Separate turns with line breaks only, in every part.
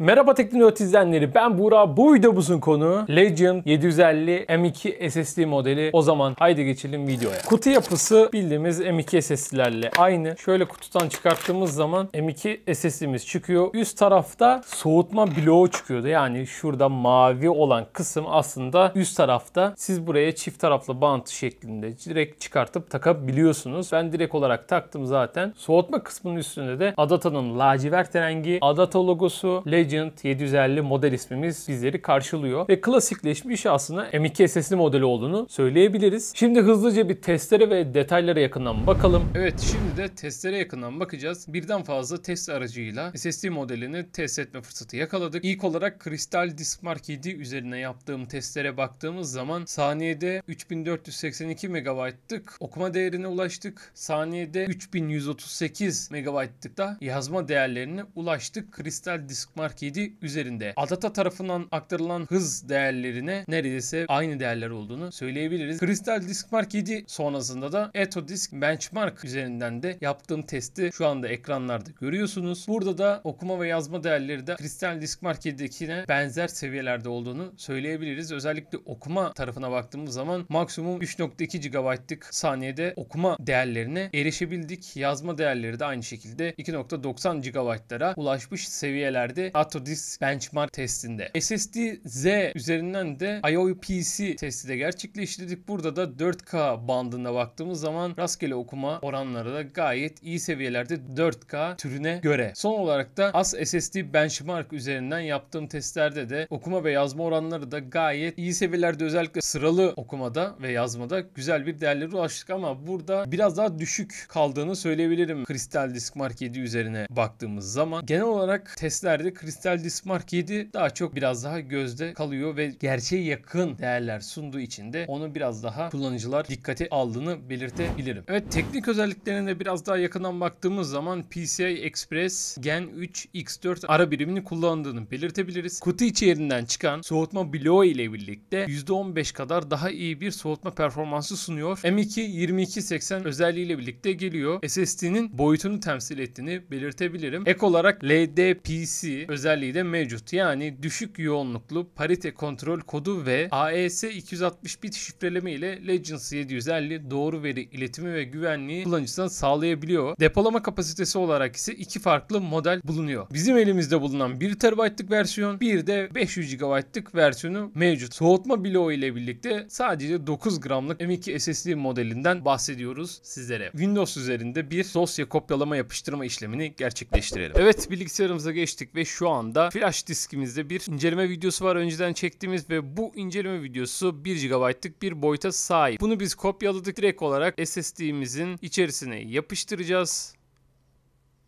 Merhaba Teknoloji izleyenleri ben Buğra. Bu videomuzun konu Legend 750 M2 SSD modeli. O zaman haydi geçelim videoya. Kutu yapısı bildiğimiz M2 SSD'lerle aynı. Şöyle kutudan çıkarttığımız zaman M2 SSD'miz çıkıyor. Üst tarafta soğutma bloğu çıkıyordu. Yani şurada mavi olan kısım aslında üst tarafta. Siz buraya çift taraflı bant şeklinde direkt çıkartıp takabiliyorsunuz. Ben direkt olarak taktım zaten. Soğutma kısmının üstünde de Adata'nın lacivert rengi, Adata logosu, Legion Regent 750 model ismimiz bizleri karşılıyor ve klasikleşmiş aslında M2 SSD modeli olduğunu söyleyebiliriz. Şimdi hızlıca bir testlere ve detaylara yakından bakalım. Evet şimdi de testlere yakından bakacağız. Birden fazla test aracıyla SSD modelini test etme fırsatı yakaladık. İlk olarak Crystal Disk Mark 7 üzerine yaptığım testlere baktığımız zaman saniyede 3482 MB'lık okuma değerine ulaştık. Saniyede 3138 MB'lık da yazma değerlerine ulaştık. Crystal Disk Mark 7 üzerinde. Adata tarafından aktarılan hız değerlerine neredeyse aynı değerler olduğunu söyleyebiliriz. Kristal Disk Mark 7 sonrasında da Etodisk Benchmark üzerinden de yaptığım testi şu anda ekranlarda görüyorsunuz. Burada da okuma ve yazma değerleri de kristal Disk Mark 7'dekine benzer seviyelerde olduğunu söyleyebiliriz. Özellikle okuma tarafına baktığımız zaman maksimum 3.2 GB'lık saniyede okuma değerlerine erişebildik. Yazma değerleri de aynı şekilde 2.90 GB'lara ulaşmış seviyelerde. Hard Disk Benchmark testinde. SSD-Z üzerinden de IOPC testi de gerçekleştirdik. Burada da 4K bandına baktığımız zaman rastgele okuma oranları da gayet iyi seviyelerde 4K türüne göre. Son olarak da AS SSD Benchmark üzerinden yaptığım testlerde de okuma ve yazma oranları da gayet iyi seviyelerde özellikle sıralı okumada ve yazmada güzel bir değerlere ulaştık ama burada biraz daha düşük kaldığını söyleyebilirim. Kristal Disk Mark 7 üzerine baktığımız zaman genel olarak testlerde kristal Kristal Dismark 7 daha çok biraz daha gözde kalıyor ve gerçeğe yakın değerler sunduğu için de onu biraz daha kullanıcılar dikkate aldığını belirtebilirim. Evet teknik özelliklerine biraz daha yakından baktığımız zaman PCI Express Gen 3 X4 ara birimini kullandığını belirtebiliriz. Kutu içerisinden çıkan soğutma bloğu ile birlikte %15 kadar daha iyi bir soğutma performansı sunuyor. M2 2280 özelliğiyle birlikte geliyor. SSD'nin boyutunu temsil ettiğini belirtebilirim. Ek olarak LDPC özelliği özelliği de mevcut. Yani düşük yoğunluklu parite kontrol kodu ve AES 260 bit şifreleme ile Legends 750 doğru veri iletimi ve güvenliği kullanıcısına sağlayabiliyor. Depolama kapasitesi olarak ise iki farklı model bulunuyor. Bizim elimizde bulunan 1 TB'lık versiyon bir de 500 GB'lık versiyonu mevcut. Soğutma bloğu ile birlikte sadece 9 gramlık M2 SSD modelinden bahsediyoruz sizlere. Windows üzerinde bir dosya kopyalama yapıştırma işlemini gerçekleştirelim. Evet bilgisayarımıza geçtik ve şu anda flash diskimizde bir inceleme videosu var önceden çektiğimiz ve bu inceleme videosu 1 GB'lık bir boyuta sahip. Bunu biz kopyaladık direkt olarak SSD'imizin içerisine yapıştıracağız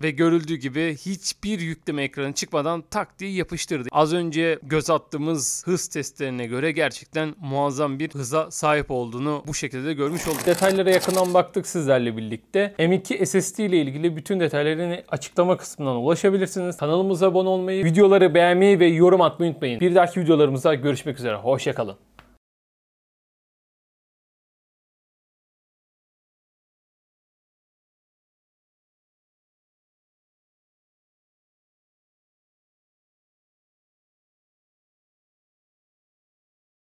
ve görüldüğü gibi hiçbir yükleme ekranı çıkmadan tak diye yapıştırdı. Az önce göz attığımız hız testlerine göre gerçekten muazzam bir hıza sahip olduğunu bu şekilde de görmüş olduk. Detaylara yakından baktık sizlerle birlikte. M2 SSD ile ilgili bütün detaylarını açıklama kısmından ulaşabilirsiniz. Kanalımıza abone olmayı, videoları beğenmeyi ve yorum atmayı unutmayın. Bir dahaki videolarımızda görüşmek üzere. Hoşçakalın.